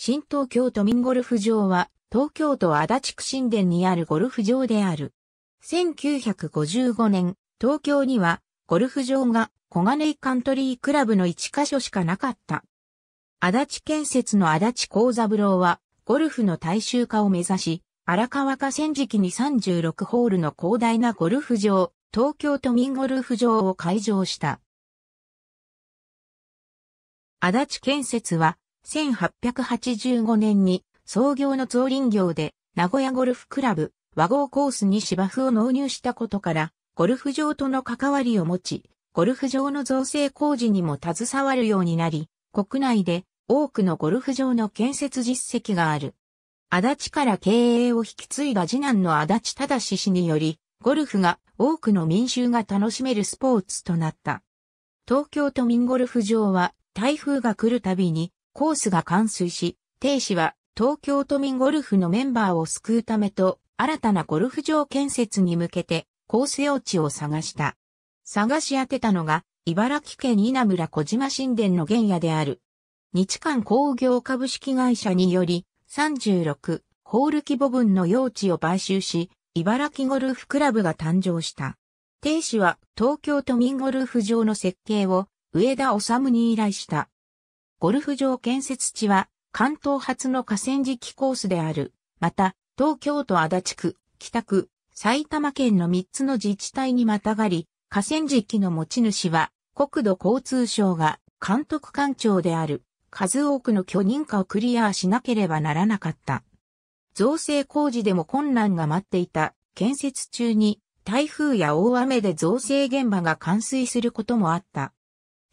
新東京都民ゴルフ場は、東京都足立区新田にあるゴルフ場である。1955年、東京には、ゴルフ場が小金井カントリークラブの1カ所しかなかった。足立建設の足立幸三郎は、ゴルフの大衆化を目指し、荒川河川敷に36ホールの広大なゴルフ場、東京都民ゴルフ場を開場した。足立建設は、1885年に創業の造林業で名古屋ゴルフクラブ和合コースに芝生を納入したことから、ゴルフ場との関わりを持ち、ゴルフ場の造成工事にも携わるようになり、国内で多くのゴルフ場の建設実績がある。足立から経営を引き継いだ次男の足立正氏により、ゴルフが多くの民衆が楽しめるスポーツとなった。東京都民ゴルフ場は台風が来るたびにコースが冠水し、停止は東京都民ゴルフのメンバーを救うためと、新たなゴルフ場建設に向けて、コース用地を探した。探し当てたのが、茨城県稲村小島神殿の原野である。日間工業株式会社により、36ホール規模分の用地を買収し、茨城ゴルフクラブが誕生した。定子は東京都民ゴルフ場の設計を上田治に依頼した。ゴルフ場建設地は関東初の河川敷コースである。また、東京都足立区、北区、埼玉県の3つの自治体にまたがり、河川敷の持ち主は国土交通省が監督官庁である数多くの許認可をクリアしなければならなかった。造成工事でも困難が待っていた建設中に台風や大雨で造成現場が冠水することもあった。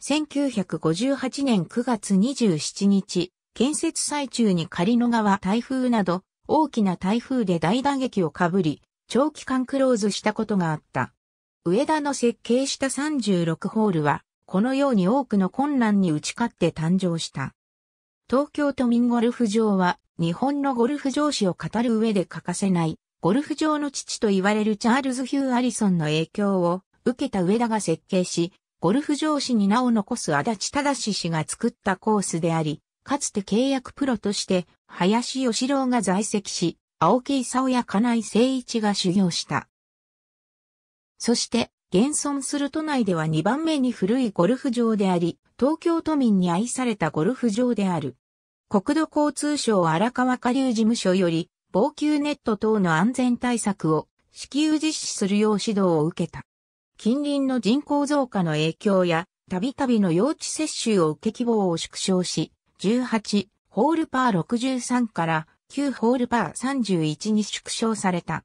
1958年9月27日、建設最中に仮の川台風など、大きな台風で大打撃をかぶり、長期間クローズしたことがあった。上田の設計した36ホールは、このように多くの困難に打ち勝って誕生した。東京都民ゴルフ場は、日本のゴルフ上司を語る上で欠かせない、ゴルフ場の父と言われるチャールズ・ヒュー・アリソンの影響を受けた上田が設計し、ゴルフ上司に名を残す足立正氏が作ったコースであり、かつて契約プロとして、林義郎が在籍し、青木勲や金井誠一が修行した。そして、現存する都内では2番目に古いゴルフ場であり、東京都民に愛されたゴルフ場である。国土交通省荒川下流事務所より、防球ネット等の安全対策を至急実施するよう指導を受けた。近隣の人口増加の影響や、たびたびの幼稚接種を受け希望を縮小し、18ホールパー63から9ホールパー31に縮小された。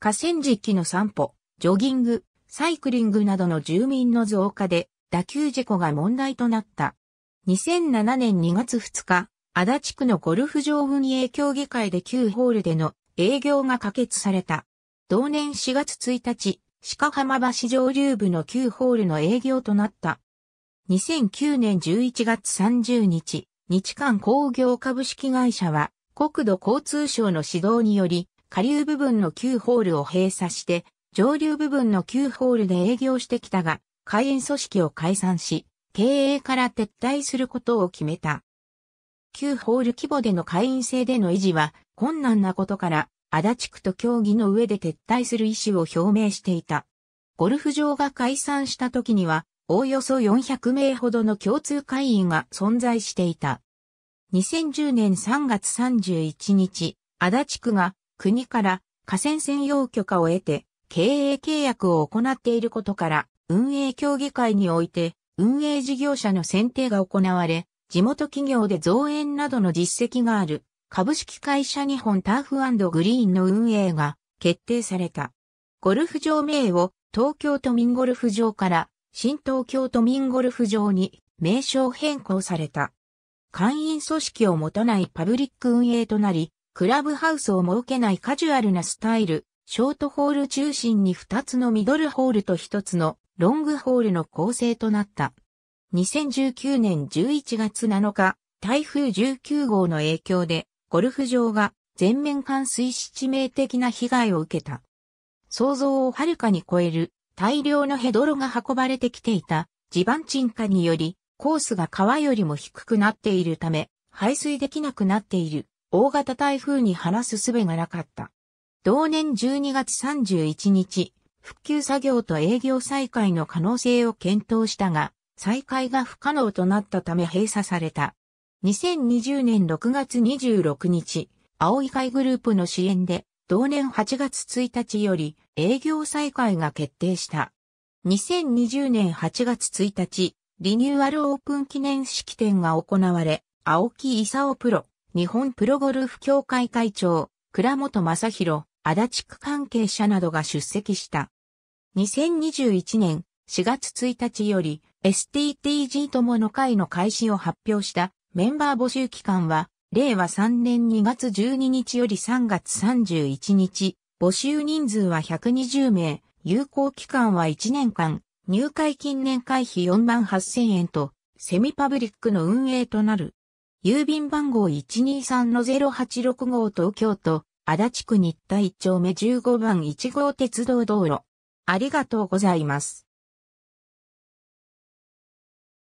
河川敷の散歩、ジョギング、サイクリングなどの住民の増加で、打球事故が問題となった。2007年2月2日、足立区のゴルフ場運営協議会で9ホールでの営業が可決された。同年4月1日、鹿浜橋上流部の9ホールの営業となった。2009年11月30日、日韓工業株式会社は、国土交通省の指導により、下流部分の9ホールを閉鎖して、上流部分の9ホールで営業してきたが、開園組織を解散し、経営から撤退することを決めた。9ホール規模での会員制での維持は困難なことから、足立区と協議の上で撤退する意思を表明していた。ゴルフ場が解散した時には、おおよそ400名ほどの共通会員が存在していた。2010年3月31日、足立区が国から河川専用許可を得て経営契約を行っていることから運営協議会において運営事業者の選定が行われ地元企業で増援などの実績がある株式会社日本ターフグリーンの運営が決定された。ゴルフ場名を東京都民ゴルフ場から新東京都民ゴルフ場に名称変更された。会員組織を持たないパブリック運営となり、クラブハウスを設けないカジュアルなスタイル、ショートホール中心に2つのミドルホールと1つのロングホールの構成となった。2019年11月7日、台風19号の影響でゴルフ場が全面冠水し致命的な被害を受けた。想像をはるかに超える大量のヘドロが運ばれてきていた地盤沈下によりコースが川よりも低くなっているため排水できなくなっている大型台風に話す術がなかった。同年12月31日、復旧作業と営業再開の可能性を検討したが、再開が不可能となったため閉鎖された。2020年6月26日、青い会グループの支援で、同年8月1日より営業再開が決定した。2020年8月1日、リニューアルオープン記念式典が行われ、青木勲プロ、日本プロゴルフ協会会長、倉本正宏、足立区関係者などが出席した。2021年4月1日より STTG 友の会の開始を発表したメンバー募集期間は、令和3年2月12日より3月31日、募集人数は120名、有効期間は1年間、入会金年会費4万8000円と、セミパブリックの運営となる。郵便番号123-086号東京都、足立区日田1丁目15番1号鉄道道路。ありがとうございます。